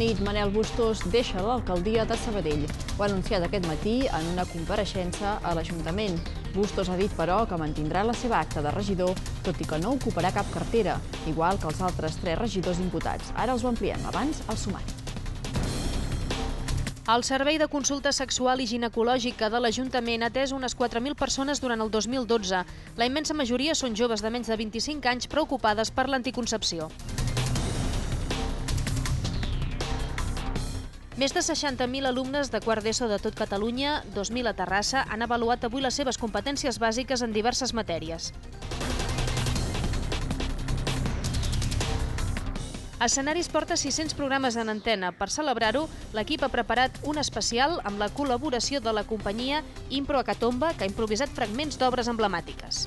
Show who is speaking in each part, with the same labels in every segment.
Speaker 1: nit, Manel Bustos deixa l'alcaldia de Sabadell. Ho ha anunciat aquest matí en una compareixença a l'Ajuntament. Bustos ha dit, però, que mantindrà la seva acta de regidor, tot i que no ocuparà cap cartera, igual que els altres tres regidors imputats. Ara els ho ampliem, abans el sumari.
Speaker 2: El Servei de Consulta Sexual i Ginecològica de l'Ajuntament ha atès unes 4.000 persones durant el 2012. La immensa majoria són joves de menys de 25 anys preocupades per l'anticoncepció. Més de 60.000 alumnes de quart d'ESO de tot Catalunya, 2.000 a Terrassa, han avaluat avui les seves competències bàsiques en diverses matèries. Escenaris porta 600 programes en antena. Per celebrar-ho, l'equip ha preparat un especial amb la col·laboració de la companyia Impro Acatomba, que ha improvisat fragments
Speaker 1: d'obres emblemàtiques.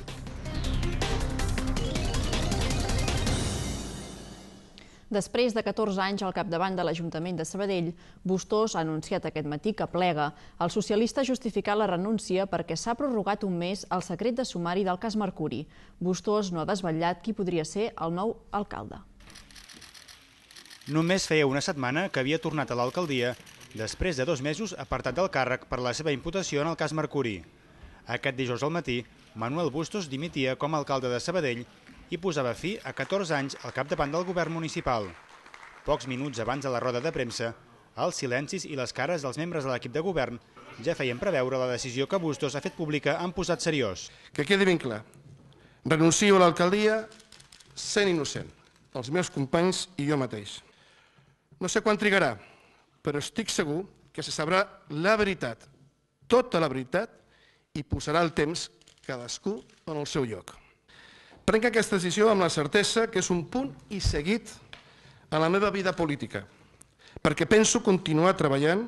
Speaker 1: Després de 14 anys al capdavant de l'Ajuntament de Sabadell, Bustós ha anunciat aquest matí que plega. El socialista ha justificat la renúncia perquè s'ha prorrogat un mes el secret de sumari del cas Mercuri. Bustós no ha desvetllat qui podria ser el nou alcalde.
Speaker 3: Només feia una setmana que havia tornat a l'alcaldia després de dos mesos apartat del càrrec per la seva imputació en el cas Mercuri. Aquest dijous al matí, Manuel Bustos dimitia com a alcalde de Sabadell i posava fi a 14 anys al capdavant del govern municipal. Pocs minuts abans de la roda de premsa, els silencis i les cares dels membres de l'equip de govern ja feien preveure la decisió que Bustos ha fet pública en posat
Speaker 4: seriós. Que quedi ben clar, renuncio a l'alcaldia sent innocent, els meus companys i jo mateix. No sé quan trigarà, però estic segur que se sabrà la veritat, tota la veritat, i posarà el temps cadascú en el seu lloc. Prenc aquesta decisió amb la certesa que és un punt i seguit en la meva vida política, perquè penso continuar treballant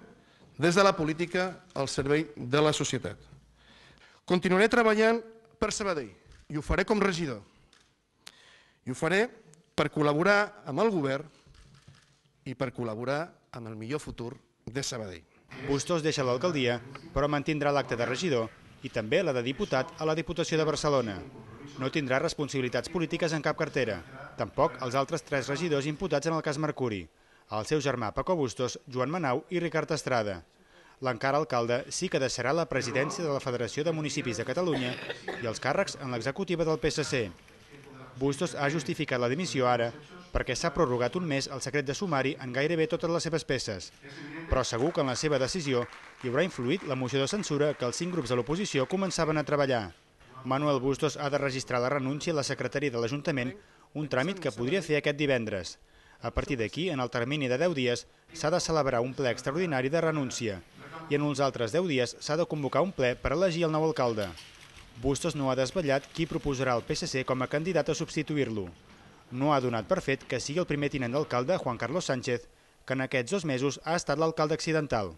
Speaker 4: des de la política al servei de la societat. Continuaré treballant per Sabadell i ho faré com regidor. I ho faré per col·laborar amb el govern i per col·laborar amb el millor futur
Speaker 3: de Sabadell. Bustos deixa l'alcaldia, però mantindrà l'acte de regidor i també la de diputat a la Diputació de Barcelona. No tindrà responsabilitats polítiques en cap cartera. Tampoc els altres tres regidors imputats en el cas Mercuri, el seu germà Paco Bustos, Joan Manau i Ricard Estrada. L'encara alcalde sí que deixarà la presidència de la Federació de Municipis de Catalunya i els càrrecs en l'executiva del PSC. Bustos ha justificat la dimissió ara perquè s'ha prorrogat un mes el secret de sumari en gairebé totes les seves peces. Però segur que en la seva decisió hi haurà influït la moció de censura que els cinc grups de l'oposició començaven a treballar. Manuel Bustos ha de registrar la renúncia a la secretaria de l'Ajuntament, un tràmit que podria fer aquest divendres. A partir d'aquí, en el termini de 10 dies, s'ha de celebrar un ple extraordinari de renúncia i en uns altres 10 dies s'ha de convocar un ple per elegir el nou alcalde. Bustos no ha desvetllat qui proposarà el PSC com a candidat a substituir-lo. No ha donat per fet que sigui el primer tinent d'alcalde, Juan Carlos Sánchez, que en aquests dos mesos ha estat l'alcalde accidental.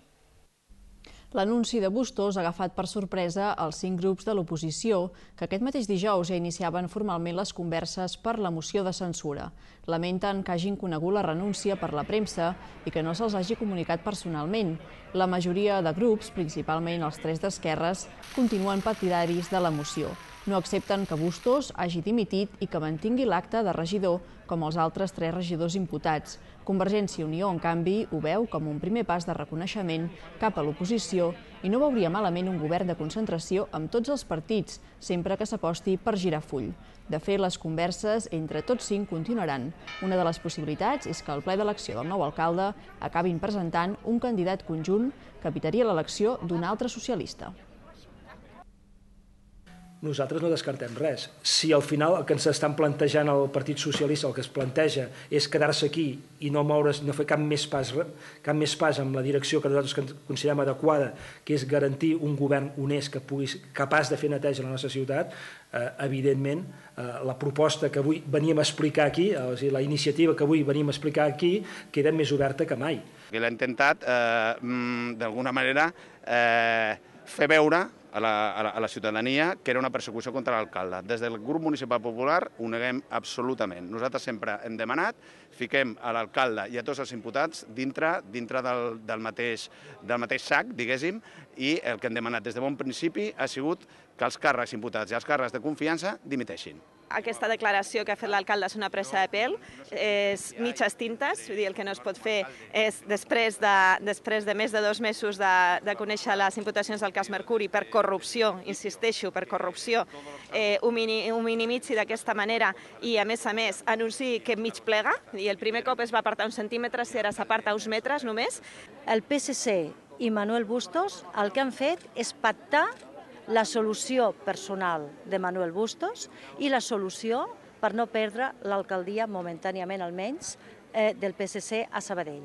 Speaker 1: L'anunci de Bustos ha agafat per sorpresa els cinc grups de l'oposició que aquest mateix dijous ja iniciaven formalment les converses per la moció de censura. Lamenten que hagin conegut la renúncia per la premsa i que no se'ls hagi comunicat personalment. La majoria de grups, principalment els tres d'esquerres, continuen partidaris de la moció. No accepten que Bustos hagi dimitit i que mantingui l'acte de regidor com els altres tres regidors imputats. Convergència i Unió, en canvi, ho veu com un primer pas de reconeixement cap a l'oposició i no veuria malament un govern de concentració amb tots els partits, sempre que s'aposti per girar full. De fet, les converses entre tots cinc continuaran. Una de les possibilitats és que el ple d'elecció del nou alcalde acabin presentant un candidat conjunt que evitaria l'elecció d'un altre socialista
Speaker 5: nosaltres no descartem res. Si al final el que ens estan plantejant el Partit Socialista, el que es planteja és quedar-se aquí i no moure's, no fer cap més pas, cap més pas amb la direcció que nosaltres considerem adequada, que és garantir un govern honest que pugui, capaç de fer neteja a la nostra ciutat, eh, evidentment eh, la proposta que avui veníem a explicar aquí, o sigui, la iniciativa que avui venim a explicar aquí, queda més oberta que mai.
Speaker 3: Que l'ha intentat, eh, mm, d'alguna manera, eh, fer veure a la, a, la, a la ciutadania que era una persecució contra l'alcalde. Des del grup municipal popular ho neguem absolutament. Nosaltres sempre hem demanat, fiquem a l'alcalde i a tots els imputats dintre dintre del, del, mateix, del mateix sac, diguéssim, i el que hem demanat des de bon principi ha sigut que els càrrecs imputats i els càrrecs de confiança dimiteixin
Speaker 2: aquesta declaració que ha fet l'alcalde és una pressa de pèl, és mitges tintes, vull dir, el que no es pot fer és després de, després de més de dos mesos de, de conèixer les imputacions del cas Mercuri per corrupció, insisteixo, per corrupció, eh, ho, mini, ho minimitzi d'aquesta manera i, a més a més, anunciï que mig plega, i el primer cop es va apartar uns centímetres i ara s'aparta uns metres només. El PSC i Manuel Bustos el que han fet és pactar la solució personal de Manuel Bustos i la solució per no perdre l'alcaldia momentàniament almenys eh, del PSC a Sabadell.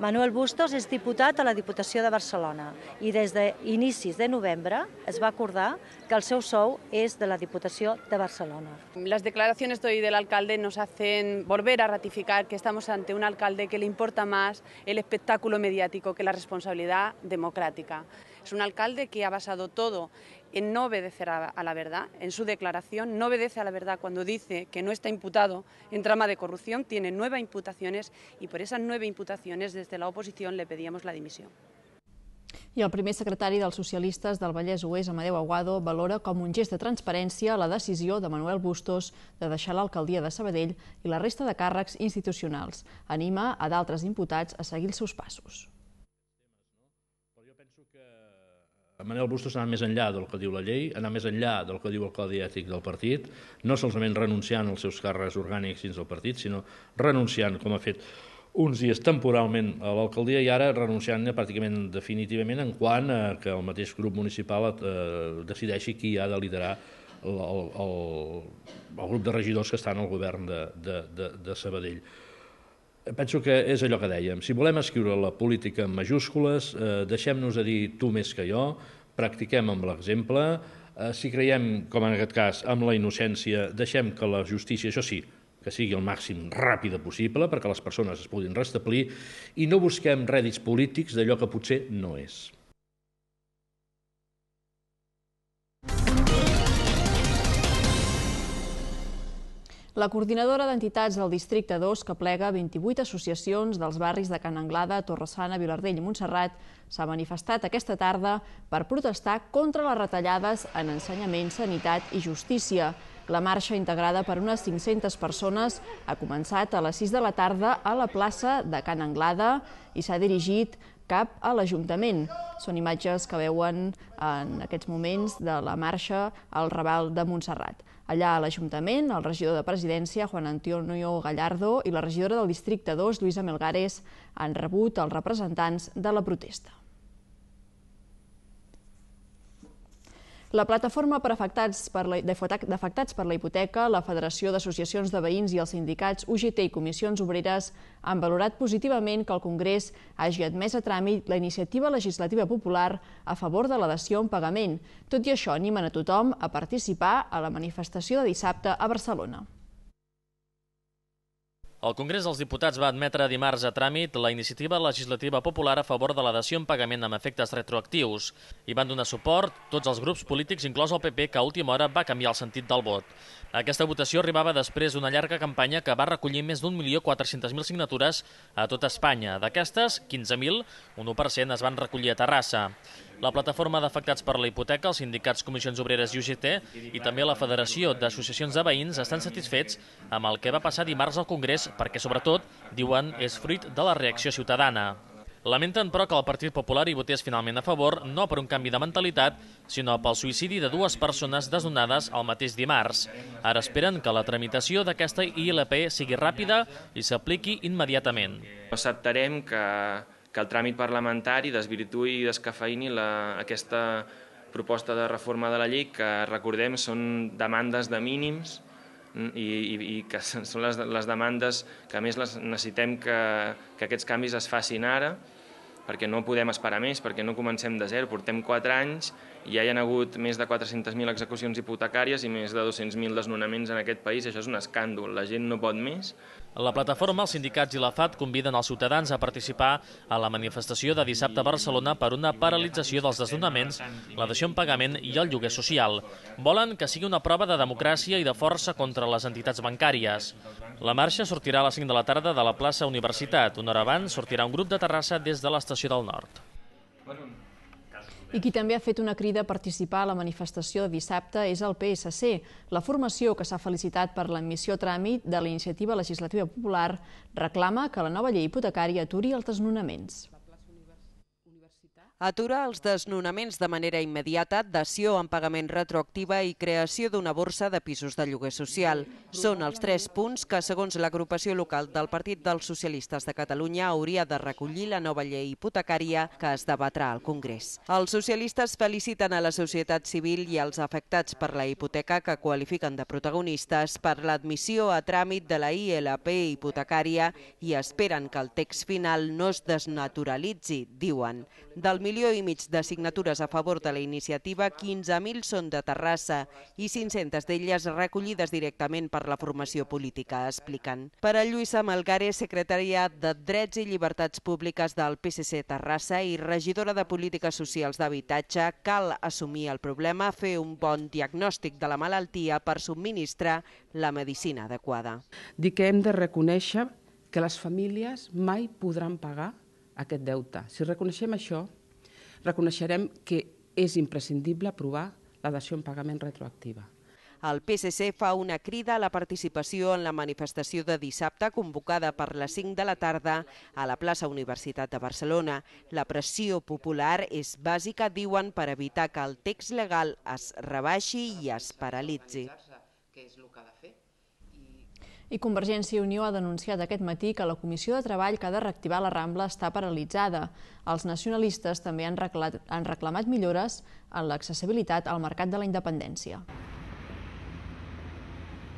Speaker 2: Manuel Bustos és diputat a la Diputació de Barcelona i des d'inicis de, de novembre es va acordar que el seu sou és de la Diputació de Barcelona. declaracions declaraciones de l'alcalde del alcalde nos hacen volver a ratificar que estamos ante un alcalde que le importa más el espectáculo mediático que la responsabilidad democrática. Es un alcalde que ha basado todo en no obedecer a, a, la verdad. En su declaración no obedece a la verdad cuando dice que no está imputado en trama de corrupción, tiene nueve imputaciones y por esas nueve imputaciones desde la oposición le pedíamos la dimisión.
Speaker 1: I el primer secretari dels socialistes del Vallès Oest, Amadeu Aguado, valora com un gest de transparència la decisió de Manuel Bustos de deixar l'alcaldia de Sabadell i la resta de càrrecs institucionals. Anima a d'altres imputats a seguir els seus passos.
Speaker 4: Manel Bustos anar més enllà del que diu la llei, anar més enllà del que diu el codi ètic del partit, no solament renunciant als seus càrrecs orgànics dins del partit, sinó renunciant, com ha fet uns dies temporalment a l'alcaldia i ara renunciant pràcticament definitivament en quant a que el mateix grup municipal eh, decideixi qui ha de liderar el, el, el, el grup de regidors que estan al govern de, de, de, de Sabadell penso que és allò que dèiem. Si volem escriure la política en majúscules, eh, deixem-nos de dir tu més que jo, practiquem amb l'exemple, eh, si creiem, com en aquest cas, amb la innocència, deixem que la justícia, això sí, que sigui el màxim ràpida possible perquè les persones es puguin restablir i no busquem rèdits polítics d'allò que potser no és.
Speaker 1: La coordinadora d'entitats del Districte 2, que plega 28 associacions dels barris de Can Anglada, Torressana, Vilardell i Montserrat, s'ha manifestat aquesta tarda per protestar contra les retallades en ensenyament, sanitat i justícia. La marxa, integrada per unes 500 persones, ha començat a les 6 de la tarda a la plaça de Can Anglada i s'ha dirigit cap a l'Ajuntament. Són imatges que veuen en aquests moments de la marxa al Raval de Montserrat. Allà a l'Ajuntament, el regidor de Presidència, Juan Antonio Gallardo, i la regidora del Districte 2, Lluïsa Melgares, han rebut els representants de la protesta. La plataforma per afectats per la, d'afectats per la hipoteca, la Federació d'Associacions de Veïns i els sindicats UGT i Comissions Obreres han valorat positivament que el Congrés hagi admès a tràmit la iniciativa legislativa popular a favor de la dació en pagament. Tot i això, animen a tothom a participar a la manifestació de dissabte a Barcelona.
Speaker 6: El Congrés dels Diputats va admetre dimarts a tràmit la iniciativa legislativa popular a favor de la dació en pagament amb efectes retroactius. Hi van donar suport tots els grups polítics, inclòs el PP, que a última hora va canviar el sentit del vot. Aquesta votació arribava després d'una llarga campanya que va recollir més d'un milió 400.000 signatures a tot Espanya. D'aquestes, 15.000, un 1% es van recollir a Terrassa la plataforma d'afectats per la hipoteca, els sindicats Comissions Obreres i UGT i també la Federació d'Associacions de Veïns estan satisfets amb el que va passar dimarts al Congrés perquè, sobretot, diuen, és fruit de la reacció ciutadana. Lamenten, però, que el Partit Popular hi votés finalment a favor, no per un canvi de mentalitat, sinó pel suïcidi de dues persones desnonades el mateix dimarts. Ara esperen que la tramitació d'aquesta ILP sigui ràpida i s'apliqui immediatament. Acceptarem que que el tràmit parlamentari desvirtui i descafeïni la, aquesta proposta de reforma de la llei, que recordem són demandes de mínims i, i, i que són les, les demandes que a més les necessitem que, que aquests canvis es facin ara, perquè no podem esperar més, perquè no comencem de zero, portem quatre anys ja hi ha hagut més de 400.000 execucions hipotecàries i més de 200.000 desnonaments en aquest país. Això és un escàndol. La gent no pot més. La plataforma, els sindicats i la FAT conviden els ciutadans a participar a la manifestació de dissabte a Barcelona per una paralització dels desnonaments, la dació en pagament i el lloguer social. Volen que sigui una prova de democràcia i de força contra les entitats bancàries. La marxa sortirà a les 5 de la tarda de la plaça Universitat. Una hora abans sortirà un grup de Terrassa des de l'estació del Nord.
Speaker 1: I qui també ha fet una crida a participar a la manifestació de dissabte és el PSC, la formació que s'ha felicitat per l'admissió a tràmit de la iniciativa legislativa popular reclama que la nova llei hipotecària aturi els desnonaments
Speaker 7: atura els desnonaments de manera immediata, dació en pagament retroactiva i creació d'una borsa de pisos de lloguer social. Són els tres punts que, segons l'agrupació local del Partit dels Socialistes de Catalunya, hauria de recollir la nova llei hipotecària que es debatrà al Congrés. Els socialistes feliciten a la societat civil i als afectats per la hipoteca que qualifiquen de protagonistes per l'admissió a tràmit de la ILP hipotecària i esperen que el text final no es desnaturalitzi, diuen. Del milió i mig de signatures a favor de la iniciativa, 15.000 són de Terrassa i 500 d'elles recollides directament per la formació política, expliquen. Per a Lluïsa Malgare, secretària de Drets i Llibertats Públiques del PSC Terrassa i regidora de Polítiques Socials d'Habitatge, cal assumir el problema, fer un bon diagnòstic de la malaltia per subministrar la medicina adequada. Dic que hem de reconèixer que les famílies mai podran pagar aquest deute. Si reconeixem això, reconeixerem que és imprescindible aprovar la dació en pagament retroactiva. El PSC fa una crida a la participació en la manifestació de dissabte convocada per les 5 de la tarda a la plaça Universitat de Barcelona. La pressió popular és bàsica, diuen, per evitar que el text legal es rebaixi i es paralitzi. Que és el que ha de fer. I Convergència i Unió
Speaker 1: ha denunciat aquest matí que la comissió de treball que ha de reactivar la Rambla està paralitzada. Els nacionalistes també han, han reclamat millores en l'accessibilitat al mercat de la independència.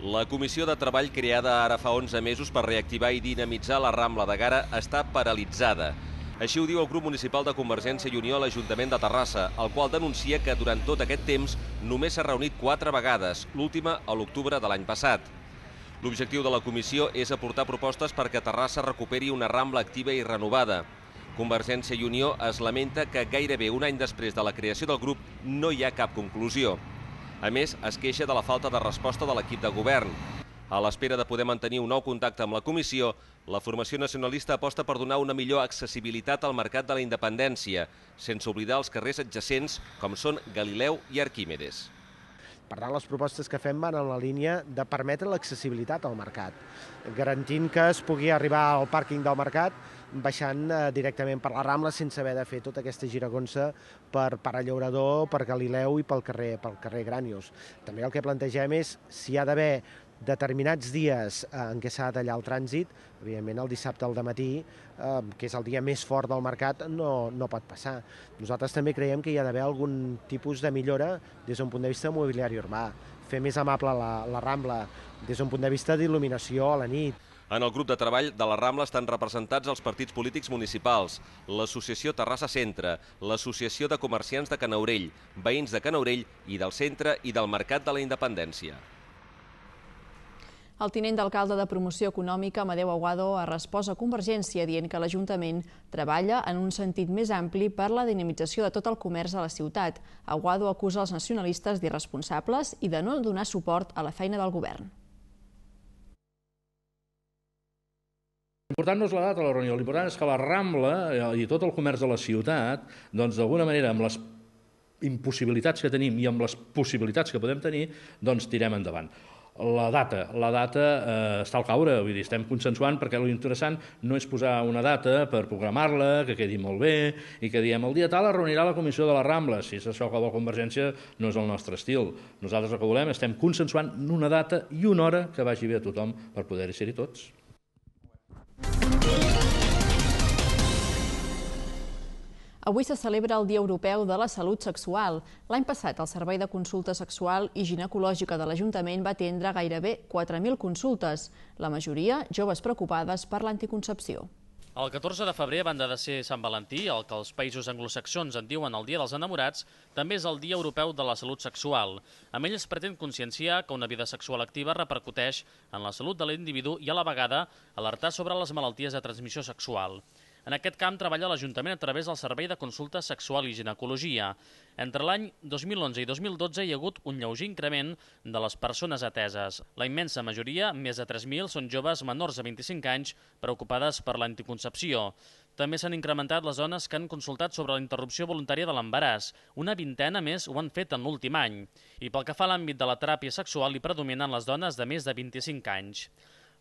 Speaker 8: La comissió de treball creada ara fa 11 mesos per reactivar i dinamitzar la Rambla de Gara està paralitzada. Així ho diu el grup municipal de Convergència i Unió a l'Ajuntament de Terrassa, el qual denuncia que durant tot aquest temps només s'ha reunit quatre vegades, l'última a l'octubre de l'any passat. L'objectiu de la comissió és aportar propostes perquè Terrassa recuperi una Rambla activa i renovada. Convergència i Unió es lamenta que gairebé un any després de la creació del grup no hi ha cap conclusió. A més, es queixa de la falta de resposta de l'equip de govern. A l'espera de poder mantenir un nou contacte amb la comissió, la formació nacionalista aposta per donar una millor accessibilitat al mercat de la independència, sense oblidar els carrers adjacents com són Galileu i Arquímedes.
Speaker 3: Per tant, les propostes que fem van en la línia de permetre l'accessibilitat al mercat, garantint que es pugui arribar al pàrquing del mercat baixant eh, directament per la Rambla sense haver de fer tota aquesta giragonsa per per Llaurador, per Galileu i pel carrer, pel carrer Grànius. També el que plantegem és si hi ha d'haver determinats dies eh, en què s'ha de tallar el trànsit, evidentment el dissabte al matí, eh, que és el dia més fort del mercat, no, no pot passar. Nosaltres també creiem que hi ha d'haver algun tipus de millora des d'un punt de vista mobiliari urbà, fer més amable la, la Rambla, des d'un punt de vista d'il·luminació a la nit.
Speaker 8: En el grup de treball de la Rambla estan representats els partits polítics municipals, l'Associació Terrassa Centre, l'Associació de Comerciants de Canaurell, veïns de Canaurell i del Centre i del Mercat de la Independència.
Speaker 1: El tinent d'alcalde de Promoció Econòmica, Amadeu Aguado, ha respost a Convergència dient que l'Ajuntament treballa en un sentit més ampli per la dinamització de tot el comerç a la ciutat. Aguado acusa els nacionalistes d'irresponsables i de no donar suport a la feina del govern.
Speaker 4: L'important no és la data de la reunió, l'important és que la Rambla eh, i tot el comerç de la ciutat, doncs d'alguna manera amb les impossibilitats que tenim i amb les possibilitats que podem tenir, doncs tirem endavant. La data, la data eh, està al caure, vull dir, estem consensuant perquè interessant no és posar una data per programar-la, que quedi molt bé i que diem el dia tal es reunirà la comissió de la Rambla, si és això que vol Convergència no és el nostre estil. Nosaltres el que volem estem consensuant una data i una hora que vagi bé a tothom per poder-hi ser-hi tots.
Speaker 1: Avui se celebra el Dia Europeu de la Salut Sexual. L'any passat, el Servei de Consulta Sexual i Ginecològica de l'Ajuntament va atendre gairebé 4.000 consultes, la majoria joves preocupades per l'anticoncepció.
Speaker 6: El 14 de febrer, a banda de ser Sant Valentí, el que els països anglosaxons en diuen el Dia dels Enamorats, també és el Dia Europeu de la Salut Sexual. Amb ell es pretén conscienciar que una vida sexual activa repercuteix en la salut de l'individu i, a la vegada, alertar sobre les malalties de transmissió sexual. En aquest camp treballa l'Ajuntament a través del Servei de Consulta Sexual i Ginecologia. Entre l'any 2011 i 2012 hi ha hagut un lleuger increment de les persones ateses. La immensa majoria, més de 3.000, són joves menors de 25 anys preocupades per l'anticoncepció. També s'han incrementat les dones que han consultat sobre la interrupció voluntària de l'embaràs. Una vintena més ho han fet en l'últim any. I pel que fa a l'àmbit de la teràpia sexual, hi predominen les dones de més de 25 anys.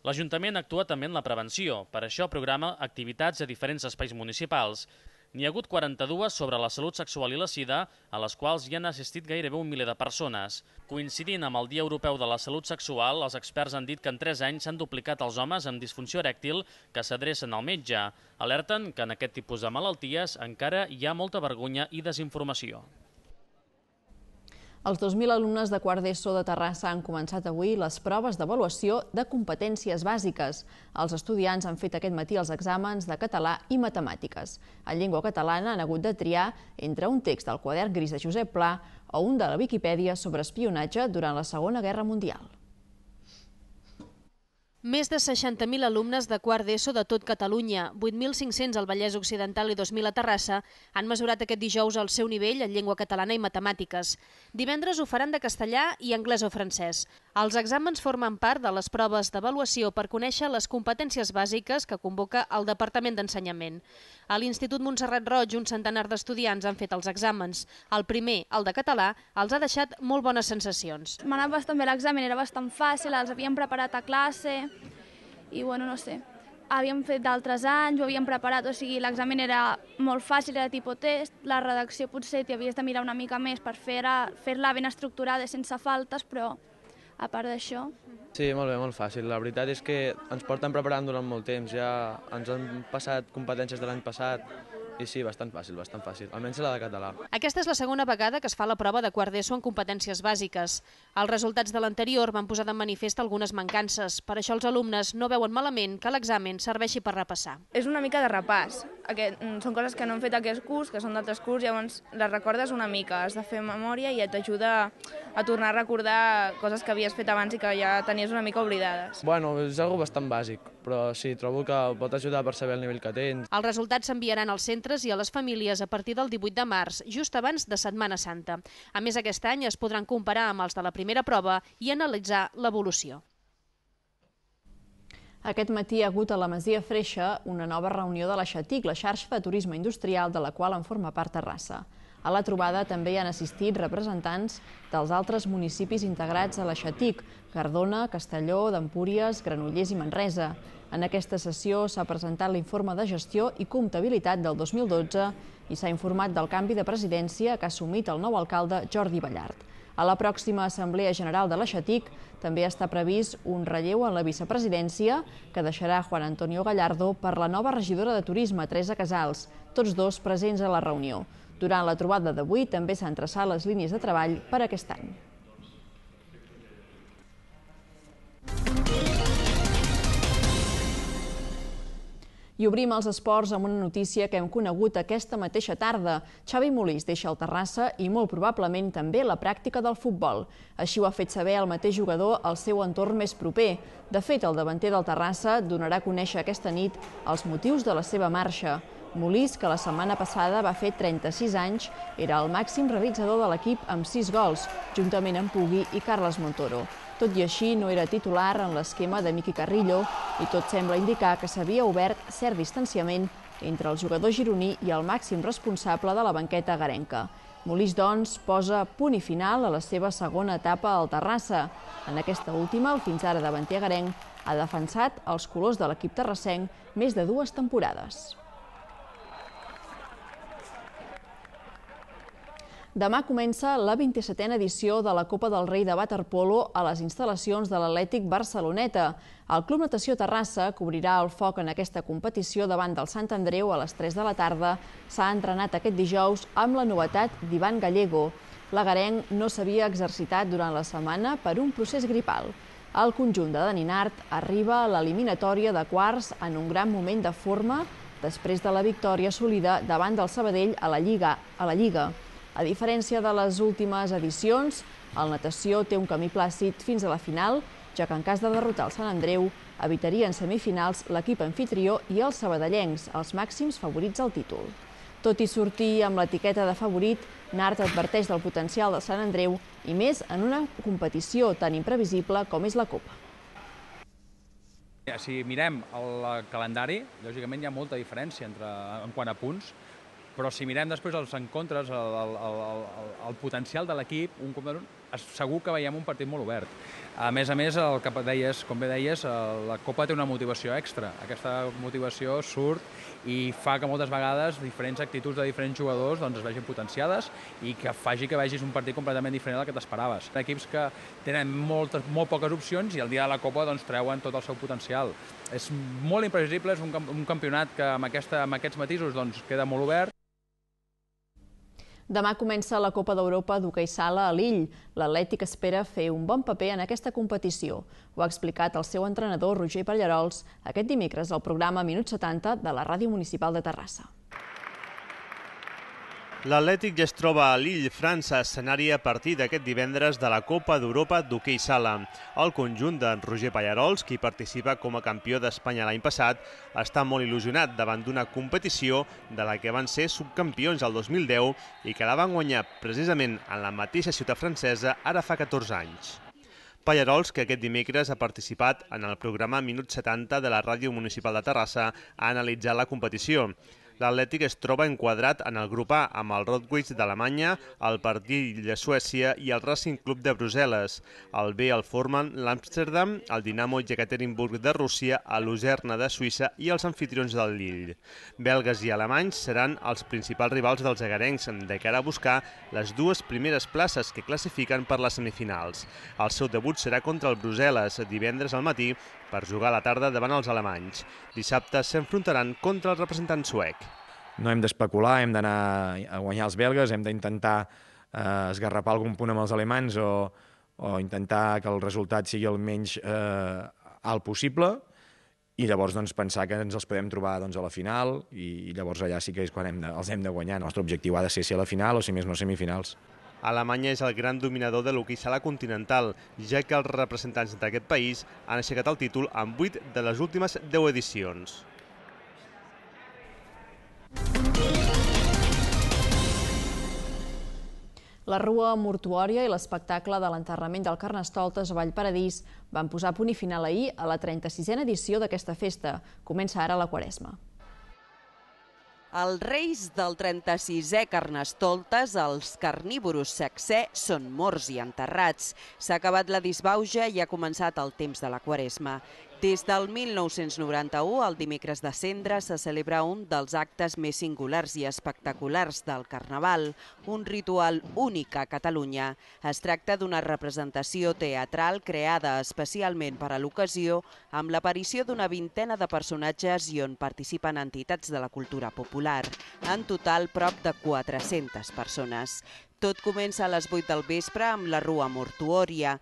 Speaker 6: L'Ajuntament actua també en la prevenció, per això programa activitats a diferents espais municipals. N'hi ha hagut 42 sobre la salut sexual i la sida, a les quals hi han assistit gairebé un miler de persones. Coincidint amb el Dia Europeu de la Salut Sexual, els experts han dit que en 3 anys s'han duplicat els homes amb disfunció erèctil que s'adrecen al metge. Alerten que en aquest tipus de malalties encara hi ha molta vergonya i desinformació.
Speaker 1: Els 2.000 alumnes de quart d'ESO de Terrassa han començat avui les proves d'avaluació de competències bàsiques. Els estudiants han fet aquest matí els exàmens de català i matemàtiques. En llengua catalana han hagut de triar entre un text del quadern gris de Josep Pla o un de la Viquipèdia sobre espionatge durant la Segona Guerra Mundial.
Speaker 2: Més de 60.000 alumnes de quart d'ESO de tot Catalunya, 8.500 al Vallès Occidental i 2.000 a Terrassa, han mesurat aquest dijous el seu nivell en llengua catalana i matemàtiques. Divendres ho faran de castellà i anglès o francès. Els exàmens formen part de les proves d'avaluació per conèixer les competències bàsiques que convoca el Departament d'Ensenyament. A l'Institut Montserrat Roig un centenar d'estudiants han fet els exàmens. El primer, el de català, els ha deixat molt bones sensacions. M'ha anat bastant bé l'examen, era bastant fàcil, els havíem preparat a classe i bueno, no sé, havíem fet d'altres anys, ho havíem preparat, o sigui, l'examen era molt fàcil, era tipus test, la redacció potser t'hi havies de mirar una mica més per fer-la fer, ben estructurada, sense faltes, però a part d'això.
Speaker 5: Sí, molt bé, molt fàcil. La veritat és que ens porten preparant durant molt temps. Ja ens han passat competències de l'any passat, i sí, bastant fàcil, bastant fàcil, almenys la de català.
Speaker 2: Aquesta és la segona vegada que es fa la prova de quart d'ESO en competències bàsiques. Els resultats de l'anterior van posar de manifest algunes mancances, per això els alumnes no veuen malament que l'examen serveixi per repassar. És una mica de repàs, aquest, mm, són coses que no han fet aquest curs, que són d'altres curs, llavors les recordes una mica, has de fer memòria i et ajuda a tornar a recordar coses que havies fet abans i que ja tenies una mica oblidades.
Speaker 5: Bueno, és algo bastant bàsic, però sí, trobo que pot ajudar per saber el nivell que tens.
Speaker 2: Els resultats s'enviaran als centres i a les famílies a partir del 18 de març, just abans de Setmana Santa. A més, aquest any es podran comparar amb els de la primera prova i analitzar l'evolució.
Speaker 1: Aquest matí ha hagut a la Masia Freixa una nova reunió de la Xatic, la xarxa de turisme industrial de la qual en forma part Terrassa. A la trobada també hi han assistit representants dels altres municipis integrats a la Xatic, Cardona, Castelló, d'Empúries, Granollers i Manresa. En aquesta sessió s'ha presentat l'informe de gestió i comptabilitat del 2012 i s'ha informat del canvi de presidència que ha assumit el nou alcalde Jordi Ballart. A la pròxima Assemblea General de la Xatic també està previst un relleu en la vicepresidència que deixarà Juan Antonio Gallardo per la nova regidora de Turisme, Teresa Casals, tots dos presents a la reunió. Durant la trobada d'avui també s'han traçat les línies de treball per aquest any. I obrim els esports amb una notícia que hem conegut aquesta mateixa tarda. Xavi Molís deixa el Terrassa i molt probablement també la pràctica del futbol. Així ho ha fet saber el mateix jugador al seu entorn més proper. De fet, el davanter del Terrassa donarà a conèixer aquesta nit els motius de la seva marxa. Molís, que la setmana passada va fer 36 anys, era el màxim realitzador de l'equip amb 6 gols, juntament amb Pugui i Carles Montoro. Tot i així, no era titular en l'esquema de Miqui Carrillo i tot sembla indicar que s'havia obert cert distanciament entre el jugador gironí i el màxim responsable de la banqueta garenca. Molís, doncs, posa punt i final a la seva segona etapa al Terrassa. En aquesta última, el fins ara davanter garenc ha defensat els colors de l'equip terrassenc més de dues temporades. Demà comença la 27a edició de la Copa del Rei de Waterpolo a les instal·lacions de l'Atlètic Barceloneta. El Club Natació Terrassa cobrirà el foc en aquesta competició davant del Sant Andreu a les 3 de la tarda. S'ha entrenat aquest dijous amb la novetat d'Ivan Gallego. L'agarenc no s'havia exercitat durant la setmana per un procés gripal. El conjunt de Daninart arriba a l'eliminatòria de quarts en un gran moment de forma després de la victòria assolida davant del Sabadell a la Lliga. A la Lliga. A diferència de les últimes edicions, el natació té un camí plàcid fins a la final, ja que en cas de derrotar el Sant Andreu, evitaria en semifinals l'equip anfitrió i els sabadellencs, els màxims favorits al títol. Tot i sortir amb l'etiqueta de favorit, Nart adverteix del potencial de Sant Andreu i més en una competició tan imprevisible com és la Copa.
Speaker 3: Si mirem el calendari, lògicament hi ha molta diferència entre, en quant a punts, però si mirem després els encontres, el, el, el, el, el potencial de l'equip, un cop segur que veiem un partit molt obert. A més a més, el que deies, com bé deies, eh, la Copa té una motivació extra. Aquesta motivació surt i fa que moltes vegades diferents actituds de diferents jugadors doncs, es vegin potenciades i que faci que vegis un partit completament diferent del que t'esperaves. Equips que tenen moltes, molt poques opcions i el dia de la Copa doncs, treuen tot el seu potencial. És molt imprevisible, és un, un campionat que amb, aquesta, amb aquests matisos doncs, queda molt obert,
Speaker 1: Demà comença la Copa d'Europa d'hoquei sala a Lill. L'Atlètic espera fer un bon paper en aquesta competició. Ho ha explicat el seu entrenador, Roger Pallarols, aquest dimecres al programa Minut 70 de la Ràdio Municipal de Terrassa.
Speaker 5: L'Atlètic ja es troba a l'Ill, França, escenari a partir d'aquest divendres de la Copa d'Europa d'hoquei sala. El conjunt d'en Roger Pallarols, qui participa com a campió d'Espanya l'any passat, està molt il·lusionat davant d'una competició de la que van ser subcampions el 2010 i que la van guanyar precisament en la mateixa ciutat francesa ara fa 14 anys. Pallarols, que aquest dimecres ha participat en el programa Minut 70 de la Ràdio Municipal de Terrassa, ha analitzat la competició l'Atlètic es troba enquadrat en el grup A amb el Rodwich d'Alemanya, el Partit de Suècia i el Racing Club de Brussel·les. El B el formen l'Amsterdam, el Dinamo Yekaterinburg de Rússia, a l'Userna de Suïssa i els anfitrions del Lille. Belgues i alemanys seran els principals rivals dels agarencs de cara a buscar les dues primeres places que classifiquen per les semifinals. El seu debut serà contra el Brussel·les divendres al matí per jugar a la tarda davant els alemanys. Dissabte s'enfrontaran contra el representant suec.
Speaker 3: No hem d'especular, hem d'anar a guanyar els belgues, hem d'intentar eh, esgarrapar algun punt amb els alemanys o, o intentar que el resultat sigui el menys eh, alt possible i llavors doncs, pensar que ens els podem trobar doncs, a la final i, i llavors allà sí que és quan hem de, els hem de guanyar. El nostre objectiu ha de ser ser a la final o si més no semifinals.
Speaker 5: Alemanya és el gran dominador de l'hoquei sala continental, ja que els representants d'aquest país han aixecat el títol en 8 de les últimes 10 edicions.
Speaker 1: La rua mortuòria i l'espectacle de l'enterrament del Carnestoltes a Vallparadís van posar punt i final ahir a la 36a edició d'aquesta festa. Comença ara la Quaresma.
Speaker 7: Els reis del 36è Carnestoltes, els carnívoros sexè, són morts i enterrats. S'ha acabat la disbauja i ha començat el temps de la quaresma. Des del 1991, el dimecres de cendre, se celebra un dels actes més singulars i espectaculars del Carnaval, un ritual únic a Catalunya. Es tracta d'una representació teatral creada especialment per a l'ocasió, amb l'aparició d'una vintena de personatges i on participen entitats de la cultura popular. En total, prop de 400 persones. Tot comença a les 8 del vespre amb la Rua Mortuòria.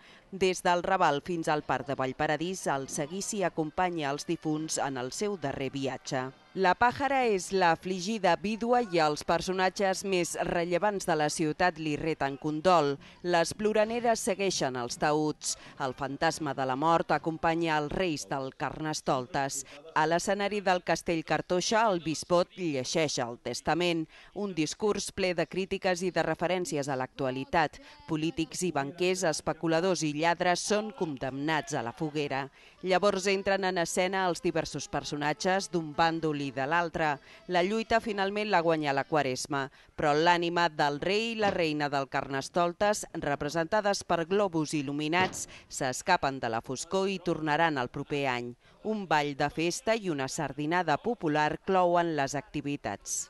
Speaker 7: Des del Raval fins al Parc de Vallparadís, el seguici acompanya els difunts en el seu darrer viatge. La pàjara és l'afligida vídua i els personatges més rellevants de la ciutat li reten condol. Les ploraneres segueixen els tauts. El fantasma de la mort acompanya els reis del Carnestoltes. A l'escenari del Castell Cartoixa, el bisbot llegeix el testament, un discurs ple de crítiques i de referències a l'actualitat. Polítics i banquers, especuladors i lladres són condemnats a la foguera. Llavors entren en escena els diversos personatges d'un bàndol i de l'altre. La lluita finalment la guanya la Quaresma, però l'ànima del rei i la reina del Carnestoltes, representades per globus il·luminats, s'escapen de la foscor i tornaran el proper any. Un ball de festa i una sardinada popular clouen les activitats.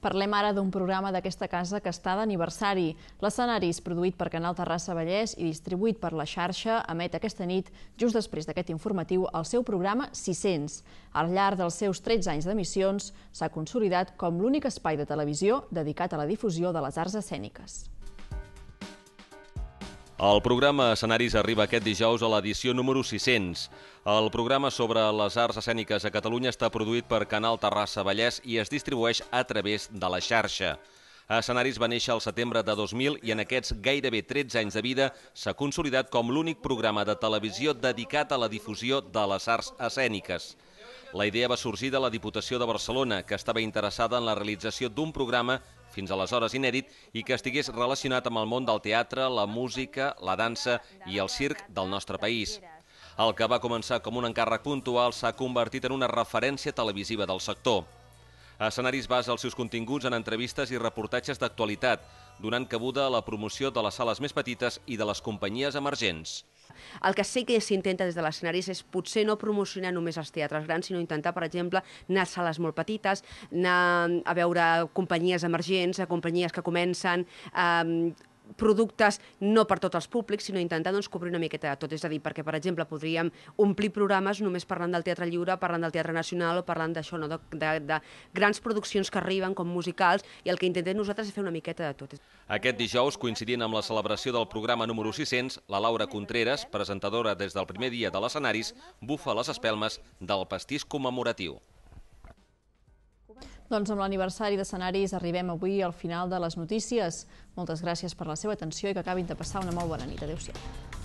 Speaker 1: Parlem ara d'un programa d'aquesta casa que està d'aniversari. L'escenari és produït per Canal Terrassa Vallès i distribuït per la xarxa emet aquesta nit, just després d'aquest informatiu, el seu programa 600. Al llarg dels seus 13 anys d'emissions, s'ha consolidat com l'únic espai de televisió dedicat a la difusió de les arts escèniques.
Speaker 8: El programa Escenaris arriba aquest dijous a l'edició número 600. El programa sobre les arts escèniques a Catalunya està produït per Canal Terrassa Vallès i es distribueix a través de la xarxa. Escenaris va néixer al setembre de 2000 i en aquests gairebé 13 anys de vida s'ha consolidat com l'únic programa de televisió dedicat a la difusió de les arts escèniques. La idea va sorgir de la Diputació de Barcelona, que estava interessada en la realització d'un programa fins aleshores inèdit i que estigués relacionat amb el món del teatre, la música, la dansa i el circ del nostre país. El que va començar com un encàrrec puntual s'ha convertit en una referència televisiva del sector. Escenaris basa els seus continguts en entrevistes i reportatges d'actualitat, donant cabuda a la promoció de les sales més petites i de les companyies emergents.
Speaker 7: El que sí que s'intenta des de l'escenari és potser no promocionar només els teatres grans, sinó intentar, per exemple, anar a sales molt petites, anar a veure companyies emergents, a companyies que comencen, eh, productes no per tots els públics, sinó intentar doncs, cobrir una miqueta de tot. És a dir, perquè, per exemple, podríem omplir programes només parlant del Teatre Lliure, parlant del Teatre Nacional o parlant d'això, no? de, de, de grans produccions que arriben com musicals i el que intentem nosaltres és fer una miqueta de tot.
Speaker 8: Aquest dijous, coincidint amb la celebració del programa número 600, la Laura Contreras, presentadora des del primer dia de l'escenaris, bufa les espelmes del pastís commemoratiu.
Speaker 1: Doncs amb l'aniversari d'escenaris arribem avui al final de les notícies. Moltes gràcies per la seva atenció i que acabin de passar una molt bona nit. Adéu-siau.